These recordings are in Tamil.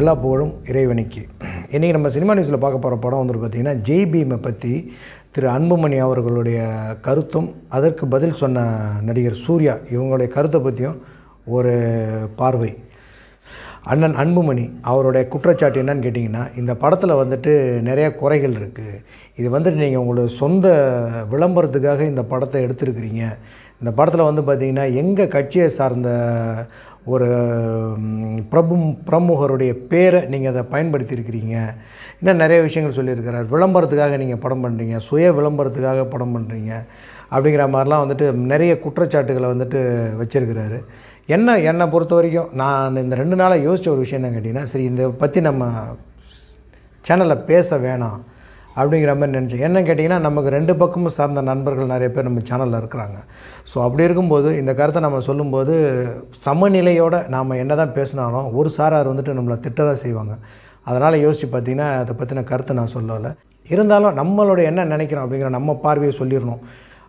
எல்லா புகழும் இறைவனைக்கு இன்றைக்கி நம்ம சினிமா நியூஸில் பார்க்க போகிற படம் வந்துட்டு பார்த்திங்கன்னா ஜெய் பீமை பற்றி திரு அன்புமணி அவர்களுடைய கருத்தும் அதற்கு பதில் சொன்ன நடிகர் சூர்யா இவங்களுடைய கருத்தை பற்றியும் ஒரு பார்வை அண்ணன் அன்புமணி அவருடைய குற்றச்சாட்டு என்னன்னு கேட்டிங்கன்னா இந்த படத்தில் வந்துட்டு நிறைய குறைகள் இருக்குது இது வந்துட்டு நீங்கள் உங்களோட சொந்த விளம்பரத்துக்காக இந்த படத்தை எடுத்துருக்கிறீங்க இந்த படத்தில் வந்து பார்த்திங்கன்னா எங்கள் கட்சியை சார்ந்த ஒரு பிரபு பிரமுகருடைய பேரை நீங்கள் அதை பயன்படுத்தியிருக்கிறீங்க இன்னும் நிறைய விஷயங்கள் சொல்லியிருக்கிறார் விளம்பரத்துக்காக நீங்கள் படம் பண்ணுறீங்க சுய விளம்பரத்துக்காக படம் பண்ணுறீங்க அப்படிங்கிற மாதிரிலாம் வந்துட்டு நிறைய குற்றச்சாட்டுகளை வந்துட்டு வச்சுருக்கிறாரு என்ன என்னை பொறுத்த வரைக்கும் நான் இந்த ரெண்டு நாளாக யோசித்த ஒரு விஷயம் என்ன கேட்டிங்கன்னா சரி இதை பற்றி நம்ம சேனலில் பேச வேணாம் அப்படிங்கிற மாதிரி நினச்சேன் என்ன கேட்டிங்கன்னா நமக்கு ரெண்டு பக்கமும் சார்ந்த நண்பர்கள் நிறைய பேர் நம்ம சேனலில் இருக்கிறாங்க ஸோ அப்படி இருக்கும்போது இந்த கருத்தை நம்ம சொல்லும்போது சமநிலையோடு நாம் என்ன தான் பேசினாலும் ஒரு சாரார் வந்துட்டு நம்மளை திட்ட தான் செய்வாங்க அதனால் யோசித்து பார்த்திங்கன்னா அதை பற்றின கருத்தை நான் சொல்லலை இருந்தாலும் நம்மளோட என்ன நினைக்கிறோம் அப்படிங்கிற நம்ம பார்வையை சொல்லிடணும்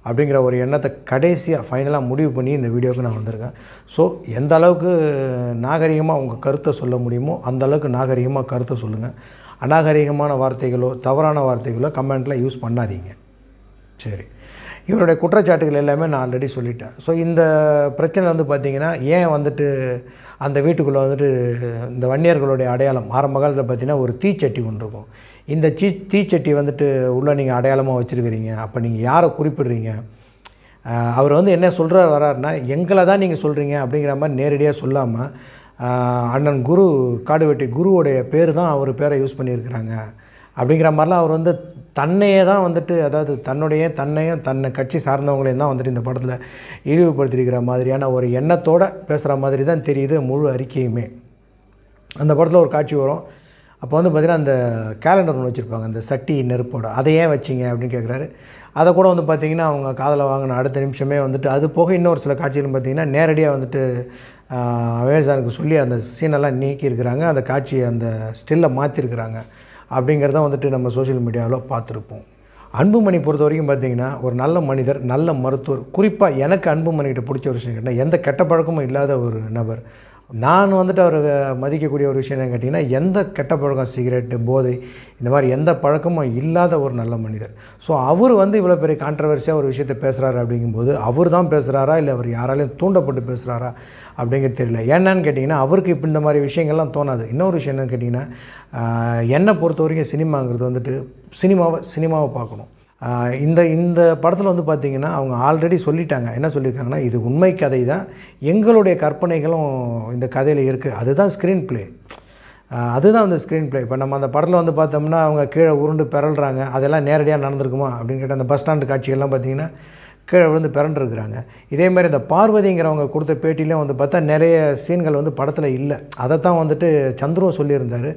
அப்படிங்கிற ஒரு எண்ணத்தை கடைசியாக ஃபைனலாக முடிவு பண்ணி இந்த வீடியோவுக்கு நான் வந்திருக்கேன் ஸோ எந்த அளவுக்கு நாகரிகமாக உங்கள் கருத்தை சொல்ல முடியுமோ அந்த அளவுக்கு நாகரிகமாக கருத்தை சொல்லுங்கள் அநாகரிகமான வார்த்தைகளோ தவறான வார்த்தைகளோ கமெண்ட்டில் யூஸ் பண்ணாதீங்க சரி இவருடைய குற்றச்சாட்டுகள் எல்லாமே நான் ஆல்ரெடி சொல்லிட்டேன் ஸோ இந்த பிரச்சனை வந்து பார்த்திங்கன்னா ஏன் வந்துட்டு அந்த வீட்டுக்குள்ளே வந்துட்டு இந்த வன்னியர்களுடைய அடையாளம் ஆரம்ப காலத்தில் பார்த்திங்கன்னா ஒரு தீச்சட்டி ஒன்று இருக்கும் இந்த தீ தீச்சட்டி வந்துட்டு உள்ளே நீங்கள் அடையாளமாக வச்சுருக்கிறீங்க அப்போ நீங்கள் யாரை குறிப்பிடுறீங்க அவர் வந்து என்ன சொல்கிறார் வராருன்னா எங்களை தான் நீங்கள் சொல்கிறீங்க அப்படிங்கிற மாதிரி நேரடியாக சொல்லாமல் அண்ணன் குரு காடுவெட்டி குருவோடைய பேர் தான் அவர் பேரை யூஸ் பண்ணியிருக்கிறாங்க அப்படிங்கிற மாதிரிலாம் அவர் வந்து தன்னையே தான் வந்துட்டு அதாவது தன்னுடைய தன்னையும் தன்னை கட்சி சார்ந்தவங்களையும் தான் வந்துட்டு இந்த படத்தில் இழிவுபடுத்தியிருக்கிற மாதிரியான ஒரு எண்ணத்தோடு பேசுகிற மாதிரி தான் தெரியுது முழு அறிக்கையுமே அந்த படத்தில் ஒரு காட்சி வரும் அப்போ வந்து பார்த்திங்கன்னா அந்த கேலண்டர் ஒன்று வச்சுருப்பாங்க அந்த சட்டி நெருப்போட அதை ஏன் வச்சிங்க அப்படின்னு கேட்குறாரு அதை கூட வந்து பார்த்திங்கன்னா அவங்க காதலை வாங்கின அடுத்த நிமிஷமே வந்துட்டு அது போக இன்னொரு சில காட்சிகள் பார்த்திங்கன்னா நேரடியாக வந்துட்டு அமேசானுக்கு சொல்லி அந்த சீனெல்லாம் நீக்கியிருக்கிறாங்க அந்த காட்சியை அந்த ஸ்டில்லை மாற்றிருக்கிறாங்க அப்படிங்கிறத வந்துட்டு நம்ம சோஷியல் மீடியாவில் பார்த்துருப்போம் அன்புமணி பொறுத்த வரைக்கும் பார்த்தீங்கன்னா ஒரு நல்ல மனிதர் நல்ல மருத்துவர் குறிப்பாக எனக்கு அன்புமணிகிட்ட பிடிச்ச ஒரு விஷயம் கேட்டால் எந்த கெட்ட பழக்கமும் இல்லாத ஒரு நபர் நான் வந்துட்டு அவர் மதிக்கக்கூடிய ஒரு விஷயம் என்னன்னு கேட்டிங்கன்னா எந்த கெட்ட பழக்கம் சிகரெட்டு போதை இந்த மாதிரி எந்த பழக்கமும் இல்லாத ஒரு நல்ல மனிதர் ஸோ அவர் வந்து இவ்வளோ பெரிய கான்ட்ரவர்சியாக ஒரு விஷயத்தை பேசுகிறாரு அப்படிங்கும்போது அவர் தான் பேசுகிறாரா இல்லை அவர் யாராலையும் தூண்டப்பட்டு பேசுகிறாரா அப்படிங்கிறது தெரியல என்னன்னு கேட்டிங்கன்னா அவருக்கு இப்போ இந்த மாதிரி விஷயங்கள்லாம் தோணாது இன்னொரு விஷயம் என்னன்னு கேட்டிங்கன்னா என்னை பொறுத்த வரைக்கும் சினிமாங்கிறது வந்துட்டு சினிமாவை சினிமாவை பார்க்கணும் இந்த இந்த படத்தில் வந்து பார்த்திங்கன்னா அவங்க ஆல்ரெடி சொல்லிட்டாங்க என்ன சொல்லியிருக்காங்கன்னா இது உண்மை கதை தான் எங்களுடைய கற்பனைகளும் இந்த கதையில் இருக்குது அதுதான் ஸ்க்ரீன் ப்ளே அதுதான் வந்து ஸ்க்ரீன் ப்ளே இப்போ நம்ம அந்த படத்தில் வந்து பார்த்தோம்னா அவங்க கீழே உருண்டு பிறல்றாங்க அதெல்லாம் நேரடியாக நடந்திருக்குமா அப்படின்னு கேட்டால் அந்த பஸ் ஸ்டாண்டு காட்சிகள்லாம் பார்த்திங்கன்னா கீழே விழுந்து பிறண்டிருக்கிறாங்க இதே மாதிரி இந்த பார்வதிங்கிறவங்க கொடுத்த பேட்டிலையும் வந்து பார்த்தா நிறைய சீன்கள் வந்து படத்தில் இல்லை அதைத்தான் வந்துட்டு சந்துரும் சொல்லியிருந்தார்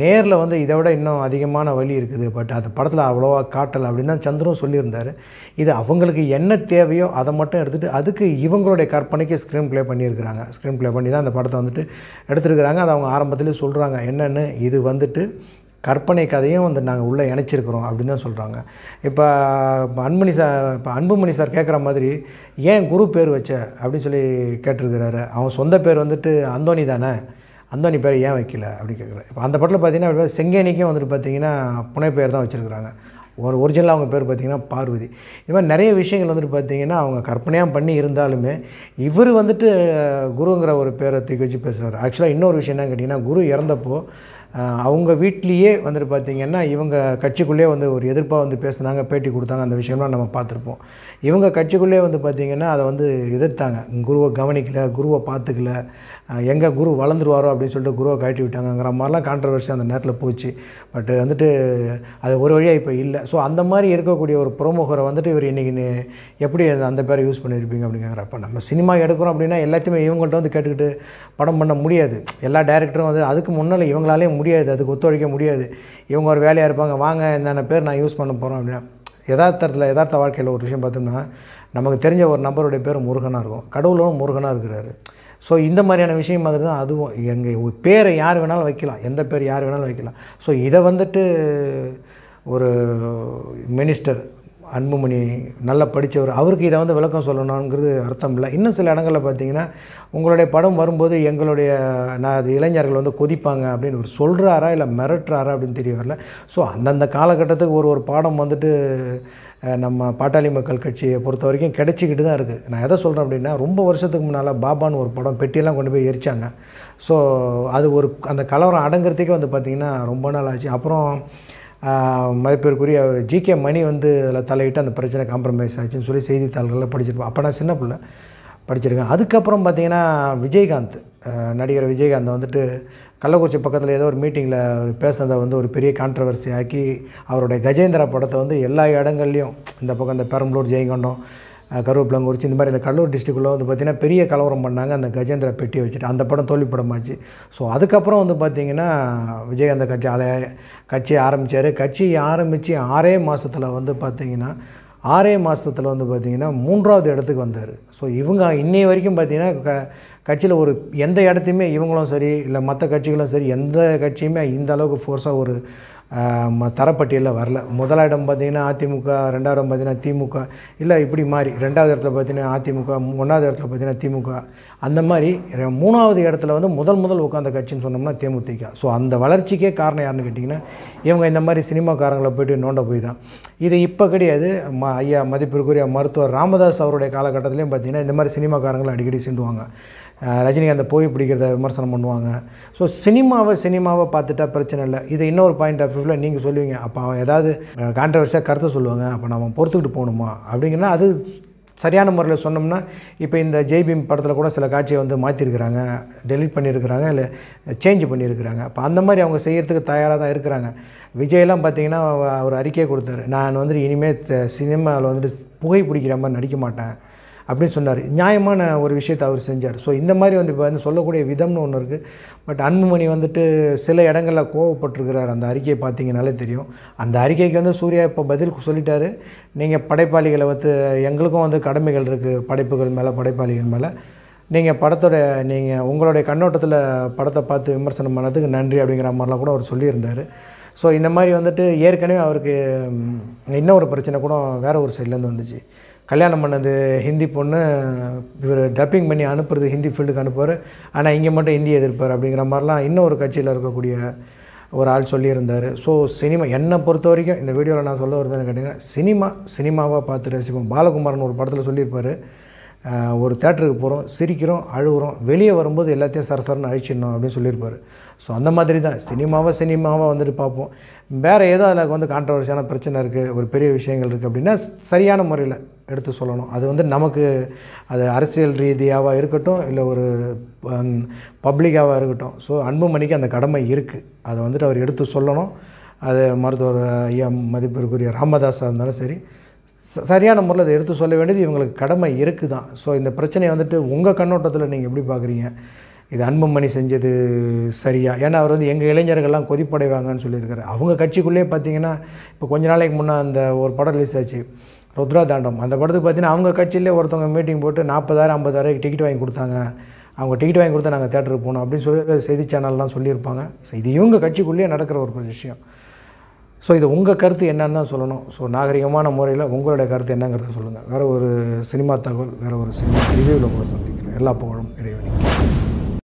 நேரில் வந்து இதை விட இன்னும் அதிகமான வழி இருக்குது பட் அந்த படத்தில் அவ்வளோவா காட்டலை அப்படின்னு தான் சந்துரும் சொல்லியிருந்தார் இது அவங்களுக்கு என்ன தேவையோ அதை மட்டும் எடுத்துகிட்டு அதுக்கு இவங்களுடைய கற்பனைக்கு ஸ்க்ரீன் ப்ளே பண்ணியிருக்கிறாங்க ஸ்க்ரீன் ப்ளே பண்ணி தான் அந்த படத்தை வந்துட்டு எடுத்துருக்கிறாங்க அதை அவங்க ஆரம்பத்துலேயே சொல்கிறாங்க என்னென்னு இது வந்துட்டு கற்பனை கதையும் வந்து நாங்கள் உள்ளே இணைச்சிருக்கிறோம் அப்படின்னு தான் சொல்கிறாங்க இப்போ அன்புமணி சார் இப்போ அன்புமணி சார் கேட்குற மாதிரி ஏன் குரு பேர் வச்ச அப்படின்னு சொல்லி கேட்டிருக்கிறாரு அவன் சொந்த பேர் வந்துட்டு அந்தோனி தானே அந்தோனி பேர் ஏன் வைக்கல அப்படின்னு கேட்குறேன் இப்போ அந்த படத்தில் பார்த்தீங்கன்னா செங்கேனிக்கும் வந்துட்டு பார்த்தீங்கன்னா புனை பேர் தான் வச்சுருக்குறாங்க ஒரு ஒரிஜினலாக அவங்க பேர் பார்த்திங்கன்னா பார்வதி இது மாதிரி நிறைய விஷயங்கள் வந்துட்டு பார்த்திங்கன்னா அவங்க கற்பனையாக பண்ணி இருந்தாலுமே இவர் வந்துட்டு குருங்கிற ஒரு பேரை தூக்கி வச்சு பேசுகிறார் ஆக்சுவலாக இன்னொரு விஷயம் என்னன்னு கேட்டிங்கன்னா குரு இறந்தப்போ அவங்க வீட்லேயே வந்துட்டு பார்த்திங்கன்னா இவங்க கட்சிக்குள்ளேயே வந்து ஒரு எதிர்ப்பாக வந்து பேசுனாங்க பேட்டி கொடுத்தாங்க அந்த விஷயம்லாம் நம்ம பார்த்துருப்போம் இவங்க கட்சிக்குள்ளேயே வந்து பார்த்திங்கன்னா அதை வந்து எதிர்த்தாங்க குருவை கவனிக்கலை குருவை பார்த்துக்கல எங்கே குரு வளர்ந்துருவாரோ அப்படின்னு சொல்லிட்டு குருவை காட்டி விட்டாங்கங்கிற மாதிரிலாம் கான்ட்ரவர்சி அந்த நேரத்தில் போச்சு பட் வந்துட்டு அது ஒரு வழியாக இப்போ இல்லை ஸோ அந்த மாதிரி இருக்கக்கூடிய ஒரு புறமுகரை வந்துட்டு இவர் இன்றைக்கி எப்படி அந்த பேரை யூஸ் பண்ணியிருப்பீங்க அப்படிங்கிற அப்போ நம்ம சினிமா எடுக்கிறோம் அப்படின்னா எல்லாத்தையுமே இவங்கள்ட்ட வந்து கேட்டுக்கிட்டு படம் பண்ண முடியாது எல்லா டேரக்டரும் வந்து அதுக்கு முன்னால் இவங்களாலே முடியாது அதுக்கு ஒத்துழைக்க முடியாது இவங்க ஒரு வேலையாக இருப்பாங்க வாங்க என்னென்ன பேர் நான் யூஸ் பண்ண போகிறோம் அப்படின்னா யதார்த்தத்தில் யதார்த்த வாழ்க்கையில் ஒரு விஷயம் பார்த்தோம்னா நமக்கு தெரிஞ்ச ஒரு நபருடைய பேர் முருகனாக இருக்கும் கடவுளும் முருகனாக இருக்கிறாரு ஸோ இந்த மாதிரியான விஷயம் மாதிரி தான் அதுவும் எங்கள் பேரை யார் வேணாலும் வைக்கலாம் எந்த பேர் யார் வேணாலும் வைக்கலாம் ஸோ இதை வந்துட்டு ஒரு மினிஸ்டர் அன்புமணி நல்லா படித்தவர் அவருக்கு இதை வந்து விளக்கம் சொல்லணுங்கிறது அர்த்தம் இல்லை இன்னும் சில இடங்களில் பார்த்தீங்கன்னா உங்களுடைய படம் வரும்போது எங்களுடைய நான் அது இளைஞர்கள் வந்து கொதிப்பாங்க அப்படின்னு ஒரு சொல்கிறாரா இல்லை மிரட்டுறாரா அப்படின்னு தெரிய வரல ஸோ அந்தந்த காலகட்டத்துக்கு ஒரு ஒரு பாடம் வந்துட்டு நம்ம பாட்டாளி மக்கள் கட்சியை பொறுத்த வரைக்கும் கிடச்சிக்கிட்டு தான் இருக்குது நான் எதை சொல்கிறேன் அப்படின்னா ரொம்ப வருஷத்துக்கு முன்னால் பாபான்னு ஒரு படம் பெட்டியெல்லாம் கொண்டு போய் எரிச்சாங்க ஸோ அது ஒரு அந்த கலவரம் அடங்குறதுக்கே வந்து பார்த்திங்கன்னா ரொம்ப நாள் ஆச்சு அப்புறம் மதிப்பிற்குரிய ஜி கே மணி வந்து அதில் தலையிட்டு அந்த பிரச்சனை காம்ப்ரமைஸ் ஆச்சுன்னு சொல்லி செய்தித்தாள்களில் படிச்சிருப்போம் அப்போ நான் சின்ன பிள்ளை படிச்சிருக்கேன் அதுக்கப்புறம் பார்த்திங்கன்னா விஜயகாந்த் நடிகர் விஜயகாந்த் வந்துட்டு கள்ளக்குறிச்சி பக்கத்தில் ஏதோ ஒரு மீட்டிங்கில் அவர் பேசுனதை வந்து ஒரு பெரிய கான்ட்ரவர்சி ஆக்கி அவருடைய கஜேந்திரா படத்தை வந்து எல்லா இடங்கள்லையும் இந்த பக்கம் இந்த பெரம்பலூர் ஜெயங்கொண்டம் கருவேப்பிலங்குறிச்சி இந்த மாதிரி இந்த கடலூர் டிஸ்ட்ரிக்டில் வந்து பார்த்திங்கன்னா பெரிய கலவரம் பண்ணாங்க அந்த கஜேந்திர பெட்டியை வச்சுட்டு அந்த படம் தோல்வி படமாச்சு ஸோ அதுக்கப்புறம் வந்து பார்த்திங்கன்னா விஜயகாந்த் கட்சி ஆலய கட்சி ஆரம்பித்தார் கட்சி ஆரம்பித்து ஆறே மாதத்தில் வந்து பார்த்திங்கன்னா ஆறே மாதத்தில் வந்து பார்த்திங்கன்னா மூன்றாவது இடத்துக்கு வந்தார் ஸோ இவங்க இன்னைய வரைக்கும் பார்த்திங்கன்னா க கட்சியில் ஒரு எந்த இடத்தையுமே இவங்களும் சரி இல்லை மற்ற கட்சிகளும் சரி எந்த கட்சியுமே இந்த அளவுக்கு ஃபோர்ஸாக ஒரு தரப்பட்டியலில் வரல முதலிடம் பார்த்திங்கன்னா அதிமுக ரெண்டாவது இடம் பார்த்திங்கன்னா திமுக இல்லை இப்படி மாதிரி ரெண்டாவது இடத்துல பார்த்திங்கன்னா அதிமுக ஒன்றாவது இடத்துல பார்த்திங்கன்னா திமுக அந்த மாதிரி மூணாவது இடத்துல வந்து முதல் முதல் உட்காந்த கட்சின்னு சொன்னோம்னா தேமுதிக ஸோ அந்த வளர்ச்சிக்கே காரணம் யாருன்னு கேட்டிங்கன்னா இவங்க இந்த மாதிரி சினிமாக்காரங்களை போய்ட்டு நோண்ட போய் தான் இது இப்போ கிடையாது ம ஐயா மதிப்பிற்குரிய மருத்துவர் ராமதாஸ் அவருடைய காலகட்டத்திலையும் பார்த்திங்கன்னா இந்த மாதிரி சினிமாக்காரங்களை அடிக்கடி சீண்டுவாங்க ரஜினிகாந்த் போய் பிடிக்கிறத விமர்சனம் பண்ணுவாங்க ஸோ சினிமாவை சினிமாவை பார்த்துட்டா பிரச்சனை இல்லை இது இன்னொரு பாயிண்ட் ஆஃப் வியூவில் நீங்கள் சொல்லுவீங்க அப்போ அவன் ஏதாவது கான்ட்ரவர்ஸியாக கருத்தை சொல்லுவாங்க அப்போ நம்ம பொறுத்துக்கிட்டு போகணுமா அப்படிங்கன்னா அது சரியான முறையில் சொன்னோம்னா இப்போ இந்த ஜெய்பீம் படத்தில் கூட சில காட்சியை வந்து மாற்றிருக்கிறாங்க டெலிட் பண்ணியிருக்கிறாங்க இல்லை சேஞ்ச் பண்ணியிருக்கிறாங்க அப்போ அந்த மாதிரி அவங்க செய்கிறதுக்கு தயாராக தான் இருக்கிறாங்க விஜயெல்லாம் பார்த்தீங்கன்னா அவர் அறிக்கையை கொடுத்தாரு நான் வந்துட்டு இனிமேல் சினிமாவில் வந்துட்டு புகை பிடிக்கிற மாதிரி நடிக்க மாட்டேன் அப்படின்னு சொன்னார் நியாயமான ஒரு விஷயத்தை அவர் செஞ்சார் ஸோ இந்த மாதிரி வந்து இப்போ வந்து சொல்லக்கூடிய விதம்னு ஒன்று இருக்குது பட் அன்புமணி வந்துட்டு சில இடங்களில் கோவப்பட்டிருக்கிறார் அந்த அறிக்கையை பார்த்தீங்கனாலே தெரியும் அந்த அறிக்கைக்கு வந்து சூர்யா இப்போ பதில் சொல்லிட்டார் நீங்கள் படைப்பாளிகளை வந்து எங்களுக்கும் வந்து கடமைகள் இருக்குது படைப்புகள் மேலே படைப்பாளிகள் மேலே நீங்கள் படத்தோட நீங்கள் உங்களுடைய கண்ணோட்டத்தில் படத்தை பார்த்து விமர்சனம் பண்ணதுக்கு நன்றி அப்படிங்கிற மாதிரிலாம் கூட அவர் சொல்லியிருந்தார் ஸோ இந்த மாதிரி வந்துட்டு ஏற்கனவே அவருக்கு இன்னும் ஒரு பிரச்சனை கூட வேறு ஒரு சைட்லேருந்து வந்துச்சு கல்யாணம் பண்ணது ஹிந்தி பொண்ணு இவர் டப்பிங் பண்ணி அனுப்புறது ஹிந்தி ஃபீல்டுக்கு அனுப்புவார் ஆனால் இங்கே மட்டும் ஹிந்தி எதிர்ப்பார் அப்படிங்கிற மாதிரிலாம் இன்னொரு கட்சியில் இருக்கக்கூடிய ஒரு ஆள் சொல்லியிருந்தார் ஸோ சினிமா என்னை பொறுத்த வரைக்கும் இந்த வீடியோவில் நான் சொல்ல வருதுன்னு கேட்டிங்கன்னா சினிமா சினிமாவாக பார்த்து ரசிப்போம் பாலகுமாரன் ஒரு படத்தில் சொல்லியிருப்பார் ஒரு தேட்டருக்கு போகிறோம் சிரிக்கிறோம் அழுகிறோம் வெளியே வரும்போது எல்லாத்தையும் சரசரன்னு அழிச்சிடணும் அப்படின்னு சொல்லியிருப்பார் ஸோ அந்த மாதிரி தான் சினிமாவை சினிமாவாக வந்துட்டு பார்ப்போம் வேறு ஏதோ அதில் வந்து கான்ட்ரவர்ஷியான பிரச்சனை இருக்குது ஒரு பெரிய விஷயங்கள் இருக்குது அப்படின்னா சரியான முறையில் எடுத்து சொல்லணும் அது வந்து நமக்கு அது அரசியல் ரீதியாக இருக்கட்டும் இல்லை ஒரு பப்ளிக்காக இருக்கட்டும் ஸோ அன்புமணிக்கு அந்த கடமை இருக்குது அதை வந்துட்டு அவர் எடுத்து சொல்லணும் அது மருத்துவர் ஐயா மதிப்பிற்குரிய ராமதாஸாக இருந்தாலும் சரி சரியான முறையில் அதை எடுத்து சொல்ல வேண்டியது இவங்களுக்கு கடமை இருக்குது தான் ஸோ இந்த பிரச்சனையை வந்துட்டு உங்கள் கண்ணோட்டத்தில் நீங்கள் எப்படி பார்க்குறீங்க இது அன்புமணி செஞ்சது சரியா ஏன்னா அவர் வந்து எங்கள் இளைஞர்கள்லாம் கொதிப்படைவாங்கன்னு சொல்லியிருக்காரு அவங்க கட்சிக்குள்ளேயே பார்த்தீங்கன்னா இப்போ கொஞ்ச நாளைக்கு முன்னே அந்த ஒரு படம் ரிலீஸ் ஆச்சு ருத்ரா தாண்டம் அந்த படத்துக்கு பார்த்தீங்கன்னா அவங்க கட்சியிலே ஒருத்தவங்க மீட்டிங் போட்டு நாற்பதாயிரம் ஐம்பதாயிரம் டிக்கெட் வாங்கி கொடுத்தாங்க அவங்க டிக்கெட் வாங்கி கொடுத்தா நாங்கள் தேட்டருக்கு போனோம் அப்படின்னு சொல்லி செய்தி சேனல்லாம் சொல்லியிருப்பாங்க ஸோ இது இவங்க கட்சிக்குள்ளேயே நடக்கிற ஒரு விஷயம் ஸோ இது உங்கள் கருத்து என்னன்னு தான் சொல்லணும் ஸோ நாகரிகமான முறையில் உங்களுடைய கருத்து என்னங்கிறத சொல்லுங்கள் வேறு ஒரு சினிமா தகவல் வேறு ஒரு சினிமா ரிவியூவில் உங்களை சந்திக்கிறேன் எல்லா புகழும் இடைவெளி